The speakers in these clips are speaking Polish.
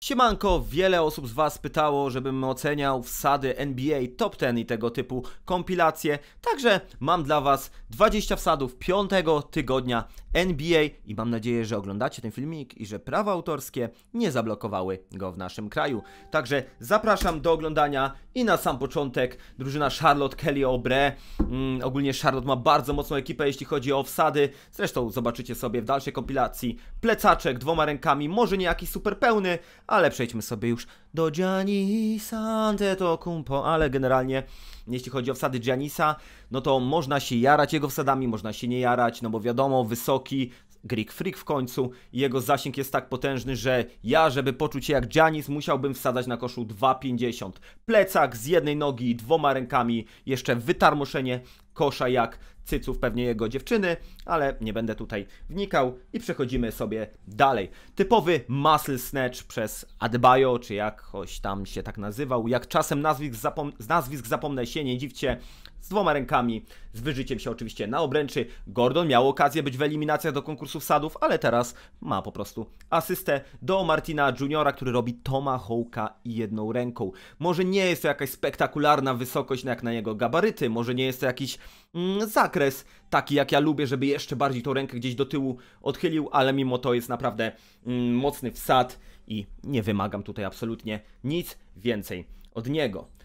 Siemanko, wiele osób z Was pytało, żebym oceniał wsady NBA Top 10 i tego typu kompilacje, także mam dla Was 20 wsadów 5 tygodnia NBA i mam nadzieję, że oglądacie ten filmik i że prawa autorskie nie zablokowały go w naszym kraju. Także zapraszam do oglądania i na sam początek drużyna Charlotte Kelly Obre. Mm, ogólnie Charlotte ma bardzo mocną ekipę, jeśli chodzi o wsady. Zresztą zobaczycie sobie w dalszej kompilacji plecaczek dwoma rękami, może nie jakiś super pełny, ale przejdźmy sobie już do Giannisa Antetokounmpo, ale generalnie jeśli chodzi o wsady Giannisa, no to można się jarać jego wsadami, można się nie jarać, no bo wiadomo, wysoki, Greek Freak w końcu. Jego zasięg jest tak potężny, że ja, żeby poczuć się jak Giannis, musiałbym wsadzać na koszu 2,50. Plecak z jednej nogi, dwoma rękami, jeszcze wytarmoszenie kosza jak cyców pewnie jego dziewczyny, ale nie będę tutaj wnikał i przechodzimy sobie dalej. Typowy muscle snatch przez Adbayo, czy jakoś tam się tak nazywał. Jak czasem nazwisk, zapom nazwisk zapomnę się, nie dziwcie, z dwoma rękami, z wyżyciem się oczywiście na obręczy. Gordon miał okazję być w eliminacjach do konkursów sadów, ale teraz ma po prostu asystę do Martina Juniora, który robi Toma Hołka jedną ręką. Może nie jest to jakaś spektakularna wysokość jak na jego gabaryty, może nie jest to jakiś Mm, zakres taki, jak ja lubię, żeby jeszcze bardziej tą rękę gdzieś do tyłu odchylił, ale mimo to jest naprawdę mm, mocny wsad i nie wymagam tutaj absolutnie nic więcej od niego.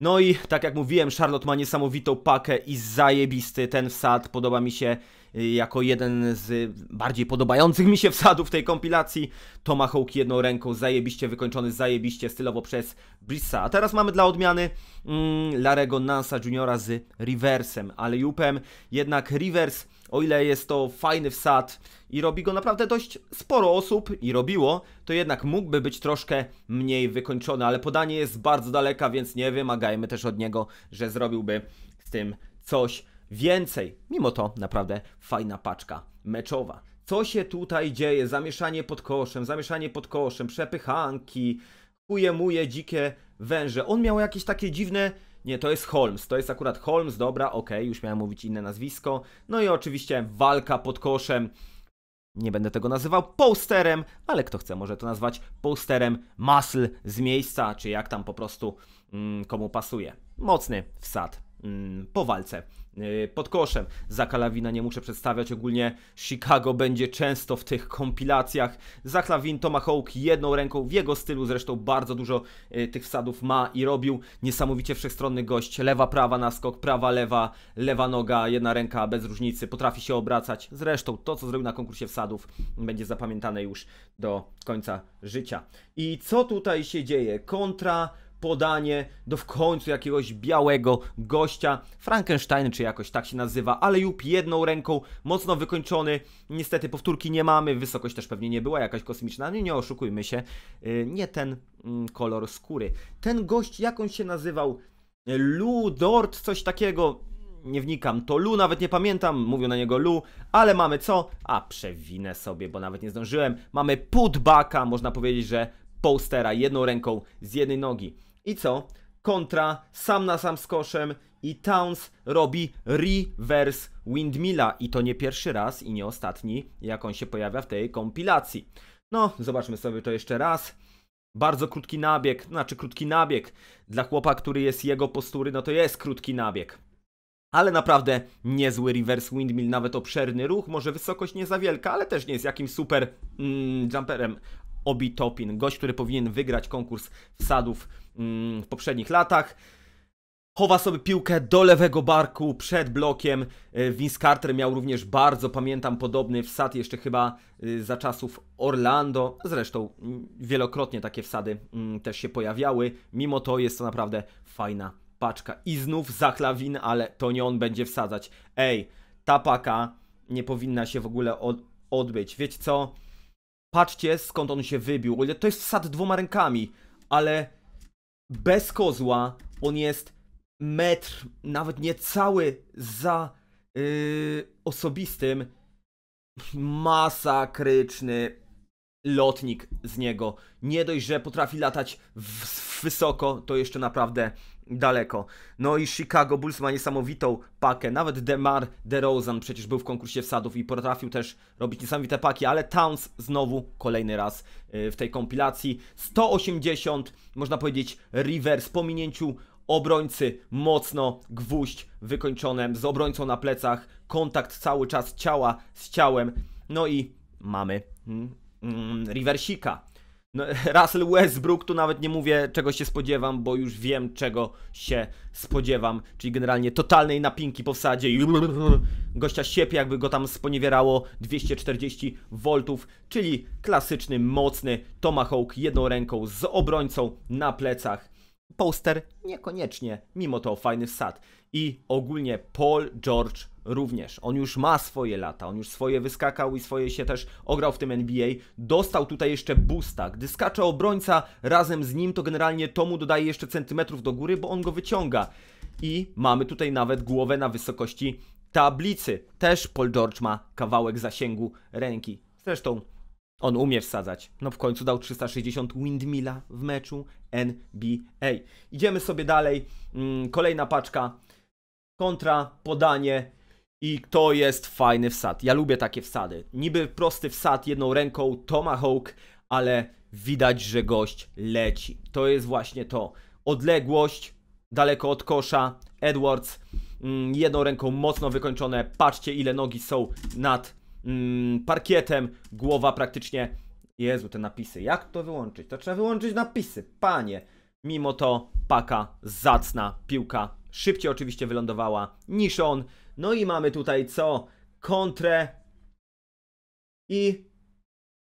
No i tak jak mówiłem, Charlotte ma niesamowitą pakę i zajebisty ten wsad. Podoba mi się y, jako jeden z bardziej podobających mi się wsadów tej kompilacji. Tomahawk jedną ręką, zajebiście wykończony, zajebiście stylowo przez Brissa. A teraz mamy dla odmiany mm, Larego Nansa Juniora z Riversem, ale Jupem. Jednak Rivers o ile jest to fajny wsad i robi go naprawdę dość sporo osób i robiło, to jednak mógłby być troszkę mniej wykończony, ale podanie jest bardzo daleka, więc nie wymagajmy też od niego, że zrobiłby z tym coś więcej. Mimo to naprawdę fajna paczka meczowa. Co się tutaj dzieje? Zamieszanie pod koszem, zamieszanie pod koszem, przepychanki, ujemuje dzikie węże. On miał jakieś takie dziwne nie, to jest Holmes, to jest akurat Holmes, dobra, okej, okay, już miałem mówić inne nazwisko. No i oczywiście walka pod koszem. Nie będę tego nazywał posterem, ale kto chce może to nazwać posterem masl z miejsca, czy jak tam po prostu mm, komu pasuje. Mocny wsad. Mm, po walce. E, pod koszem Zakalawina nie muszę przedstawiać, ogólnie Chicago będzie często w tych kompilacjach. Zaklawin, Tomahawk jedną ręką, w jego stylu zresztą bardzo dużo e, tych wsadów ma i robił. Niesamowicie wszechstronny gość, lewa, prawa naskok, prawa, lewa, lewa noga, jedna ręka bez różnicy, potrafi się obracać. Zresztą to, co zrobił na konkursie wsadów będzie zapamiętane już do końca życia. I co tutaj się dzieje? Kontra podanie do w końcu jakiegoś białego gościa, Frankenstein czy jakoś tak się nazywa, ale Jup jedną ręką, mocno wykończony, niestety powtórki nie mamy, wysokość też pewnie nie była jakaś kosmiczna, nie, nie oszukujmy się, y, nie ten mm, kolor skóry. Ten gość, jak on się nazywał? Lu, Dort, coś takiego, nie wnikam, to Lu nawet nie pamiętam, mówią na niego Lu, ale mamy co? A przewinę sobie, bo nawet nie zdążyłem. Mamy pudbaka, można powiedzieć, że postera jedną ręką z jednej nogi. I co? Kontra, sam na sam z koszem i Towns robi reverse windmilla i to nie pierwszy raz i nie ostatni, jak on się pojawia w tej kompilacji. No, zobaczmy sobie to jeszcze raz. Bardzo krótki nabieg, znaczy krótki nabieg. Dla chłopa, który jest jego postury, no to jest krótki nabieg. Ale naprawdę niezły reverse windmill, nawet obszerny ruch, może wysokość nie za wielka, ale też nie jest jakimś super mm, jumperem. Obi Topin, gość, który powinien wygrać konkurs wsadów mm, w poprzednich latach. Chowa sobie piłkę do lewego barku przed blokiem. E, Vince Carter miał również bardzo, pamiętam, podobny wsad jeszcze chyba y, za czasów Orlando. Zresztą mm, wielokrotnie takie wsady mm, też się pojawiały. Mimo to jest to naprawdę fajna paczka. I znów Zachlawin, ale to nie on będzie wsadzać. Ej, ta paka nie powinna się w ogóle odbyć. Wiecie co? Patrzcie skąd on się wybił. To jest sad dwoma rękami, ale bez kozła on jest metr, nawet nie cały za yy, osobistym. Masakryczny lotnik z niego. Nie dość, że potrafi latać wysoko, to jeszcze naprawdę daleko. No i Chicago Bulls ma niesamowitą pakę. Nawet DeMar DeRozan przecież był w konkursie wsadów i potrafił też robić niesamowite paki, ale Towns znowu kolejny raz y, w tej kompilacji. 180, można powiedzieć, reverse po minięciu obrońcy mocno, gwóźdź wykończonym, z obrońcą na plecach, kontakt cały czas ciała z ciałem. No i mamy hmm, Mm, Riversika. No, Russell Westbrook, tu nawet nie mówię czego się spodziewam, bo już wiem czego się spodziewam, czyli generalnie totalnej napinki po wsadzie. Gościa siepie, jakby go tam sponiewierało 240 V, czyli klasyczny, mocny tomahawk jedną ręką z obrońcą na plecach Poster niekoniecznie, mimo to fajny wsad. I ogólnie Paul George również. On już ma swoje lata, on już swoje wyskakał i swoje się też ograł w tym NBA. Dostał tutaj jeszcze boosta. Gdy skacze obrońca razem z nim, to generalnie tomu dodaje jeszcze centymetrów do góry, bo on go wyciąga. I mamy tutaj nawet głowę na wysokości tablicy. Też Paul George ma kawałek zasięgu ręki. Zresztą on umie wsadzać. No w końcu dał 360 windmilla w meczu NBA. Idziemy sobie dalej. Mm, kolejna paczka. Kontra, podanie. I to jest fajny wsad. Ja lubię takie wsady. Niby prosty wsad jedną ręką, tomahawk, ale widać, że gość leci. To jest właśnie to. Odległość, daleko od kosza. Edwards mm, jedną ręką mocno wykończone. Patrzcie ile nogi są nad mm, parkietem, głowa praktycznie... Jezu, te napisy, jak to wyłączyć? To trzeba wyłączyć napisy, panie. Mimo to paka, zacna piłka, szybciej oczywiście wylądowała niż on. No i mamy tutaj co? Kontrę i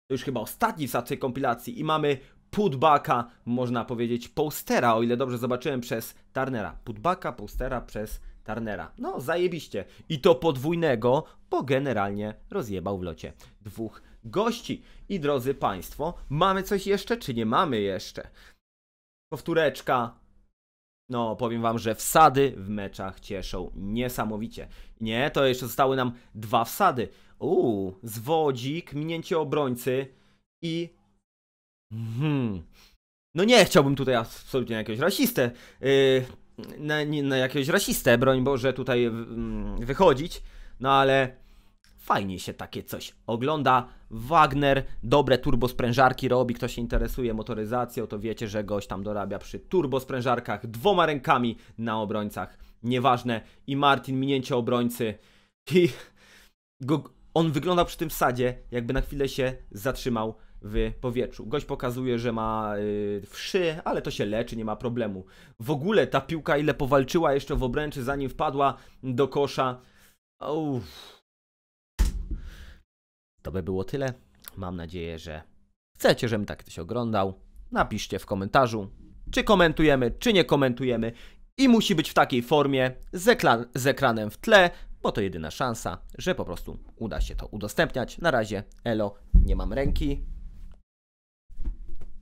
to już chyba ostatni w tej kompilacji i mamy putbacka, można powiedzieć postera, o ile dobrze zobaczyłem przez Turnera. Putbacka, postera przez Turnera. No, zajebiście. I to podwójnego, bo generalnie rozjebał w locie dwóch gości. I drodzy Państwo, mamy coś jeszcze, czy nie mamy jeszcze? Powtóreczka. No, powiem Wam, że wsady w meczach cieszą niesamowicie. Nie, to jeszcze zostały nam dwa wsady. Uuu, zwodzik, minięcie obrońcy i... Hmm. No nie chciałbym tutaj absolutnie jakiegoś rasistę yy, na, na jakiegoś rasistę, broń Boże, tutaj mm, wychodzić, no ale fajnie się takie coś ogląda. Wagner dobre turbosprężarki robi, kto się interesuje motoryzacją, to wiecie, że gość tam dorabia przy turbosprężarkach dwoma rękami na obrońcach, nieważne. I Martin minięcie obrońcy i go, on wyglądał przy tym wsadzie, jakby na chwilę się zatrzymał w powietrzu. Gość pokazuje, że ma yy, wszy, ale to się leczy, nie ma problemu. W ogóle ta piłka ile powalczyła jeszcze w obręczy, zanim wpadła do kosza. Uff. To by było tyle. Mam nadzieję, że chcecie, żebym tak ktoś oglądał. Napiszcie w komentarzu, czy komentujemy, czy nie komentujemy. I musi być w takiej formie, z, ekran z ekranem w tle, bo to jedyna szansa, że po prostu uda się to udostępniać. Na razie, elo, nie mam ręki,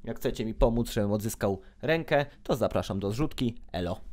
jak chcecie mi pomóc, żebym odzyskał rękę, to zapraszam do zrzutki. Elo.